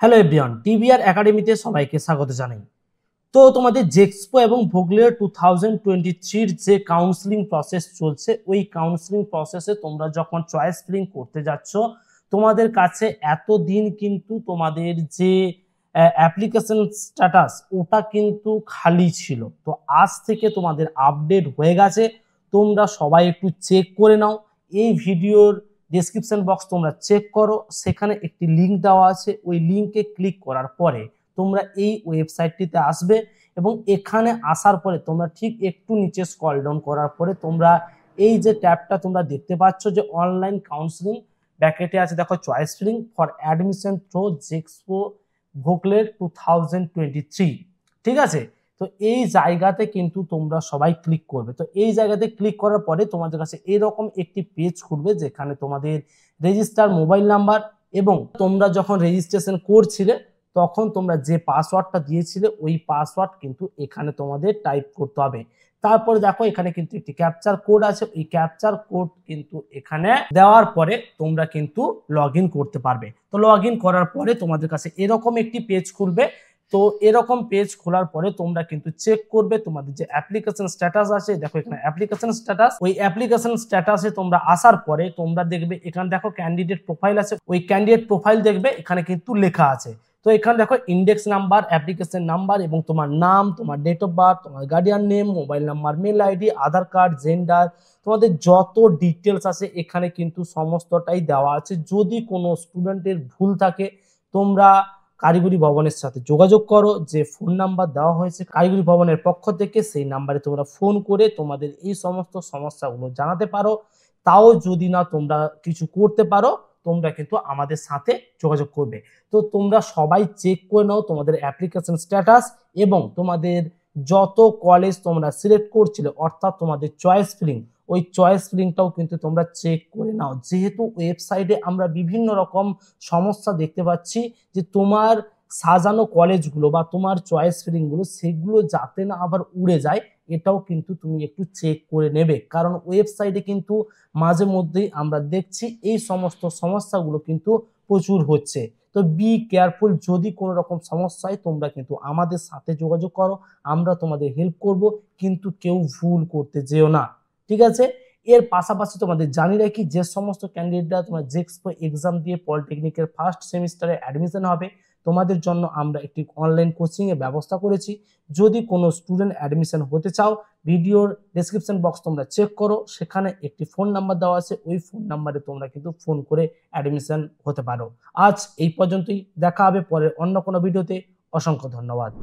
hello everyone TVR একাডেমিতে সবাইকে স্বাগত জানাই তো তোমাদের জেক্সপো এবং ভোগলের টু থাউজেন্ড টোয়েন্টি থ্রির যে কাউন্সিলিং প্রসেস চলছে ওই কাউন্সিলিং প্রসেসে তোমরা যখন চয়েস ফিলিং করতে যাচ্ছ তোমাদের কাছে এতদিন কিন্তু তোমাদের যে অ্যাপ্লিকেশন স্ট্যাটাস ওটা কিন্তু খালি ছিল তো আজ থেকে তোমাদের আপডেট হয়ে গেছে তোমরা সবাই একটু চেক করে নাও এই ভিডিওর ডিসক্রিপশন বক্স তোমরা চেক করো সেখানে একটি লিঙ্ক দেওয়া আছে ওই লিঙ্কে ক্লিক করার পরে তোমরা এই ওয়েবসাইটটিতে আসবে এবং এখানে আসার পরে তোমরা ঠিক একটু নিচে স্কল ডাউন করার পরে তোমরা এই যে ট্যাবটা তোমরা দেখতে পাচ্ছ যে অনলাইন কাউন্সিলিং ব্যাকেটে আছে দেখো choice filling for admission through JEXPO ভোকলের টু ঠিক আছে তো এই জায়গাতে কিন্তু তোমরা সবাই ক্লিক করবে তো এই জায়গাতে ক্লিক করার পরে তোমাদের কাছে এরকম একটি পেজ খুলবে যেখানে তোমাদের রেজিস্টার মোবাইল নাম্বার এবং তোমরা যখন রেজিস্ট্রেশন করছিলে তখন তোমরা যে পাসওয়ার্ডটা দিয়েছিলে ওই পাসওয়ার্ড কিন্তু এখানে তোমাদের টাইপ করতে হবে তারপরে দেখো এখানে কিন্তু একটি ক্যাপচার কোড আছে ওই ক্যাপচার কোড কিন্তু এখানে দেওয়ার পরে তোমরা কিন্তু লগ করতে পারবে তো লগ করার পরে তোমাদের কাছে এরকম একটি পেজ খুলবে তো এরকম পেজ খোলার পরে তোমরা কিন্তু চেক করবে তোমাদের যে অ্যাপ্লিকেশন স্ট্যাটাস আছে দেখো এখানে অ্যাপ্লিকেশন স্ট্যাটাস ওই অ্যাপ্লিকেশন স্ট্যাটাসে তোমরা আসার পরে তোমরা দেখবে এখানে দেখো ক্যান্ডিডেট প্রোফাইল আছে ওই ক্যান্ডিডেট প্রোফাইল দেখবে এখানে কিন্তু লেখা আছে তো এখানে দেখো ইন্ডেক্স নাম্বার অ্যাপ্লিকেশন নাম্বার এবং তোমার নাম তোমার ডেট অফ বার্থ তোমার guardian name mobile number mail ID Aadhaar card gender তোমাদের যত ডিটেলস আছে এখানে কিন্তু সমস্তটাই দেওয়া আছে যদি কোনো স্টুডেন্টের ভুল থাকে তোমরা কারিগরি ভবনের সাথে যোগাযোগ করো যে ফোন নাম্বার দেওয়া হয়েছে কারিগরি ভবনের পক্ষ থেকে সেই নাম্বারে তোমরা ফোন করে তোমাদের এই সমস্ত সমস্যাগুলো জানাতে পারো তাও যদি না তোমরা কিছু করতে পারো তোমরা কিন্তু আমাদের সাথে যোগাযোগ করবে তো তোমরা সবাই চেক করে নাও তোমাদের অ্যাপ্লিকেশন স্ট্যাটাস এবং তোমাদের যত কলেজ তোমরা সিলেক্ট করছিলে অর্থাৎ তোমাদের চয়েস ফিলিং ওই চয়েস লিঙ্কটাও কিন্তু তোমরা চেক করে নাও যেহেতু ওয়েবসাইটে আমরা বিভিন্ন রকম সমস্যা দেখতে পাচ্ছি যে তোমার সাজানো কলেজগুলো বা তোমার চয়েস ফিলিংগুলো সেগুলো যাতে না আবার উড়ে যায় এটাও কিন্তু তুমি একটু চেক করে নেবে কারণ ওয়েবসাইটে কিন্তু মাঝে মধ্যেই আমরা দেখছি এই সমস্ত সমস্যাগুলো কিন্তু প্রচুর হচ্ছে তো বি কেয়ারফুল যদি কোনো রকম সমস্যা হয় তোমরা কিন্তু আমাদের সাথে যোগাযোগ করো আমরা তোমাদের হেল্প করব কিন্তু কেউ ভুল করতে যেও না ঠিক আছে এর পাশাপাশি তোমাদের জানি রাখি যে সমস্ত ক্যান্ডিডেটরা তোমার জেক্সপো এক্সাম e দিয়ে পলিটেকনিকের ফার্স্ট সেমিস্টারে অ্যাডমিশন হবে তোমাদের জন্য আমরা একটি অনলাইন কোচিংয়ের ব্যবস্থা করেছি যদি কোনো স্টুডেন্ট অ্যাডমিশন হতে চাও ভিডিওর ডিসক্রিপশন বক্স তোমরা চেক করো সেখানে একটি ফোন নাম্বার দেওয়া আছে ওই ফোন নাম্বারে তোমরা কিন্তু ফোন করে অ্যাডমিশন হতে পারো আজ এই পর্যন্তই দেখা হবে পরের অন্য কোনো ভিডিওতে অসংখ্য ধন্যবাদ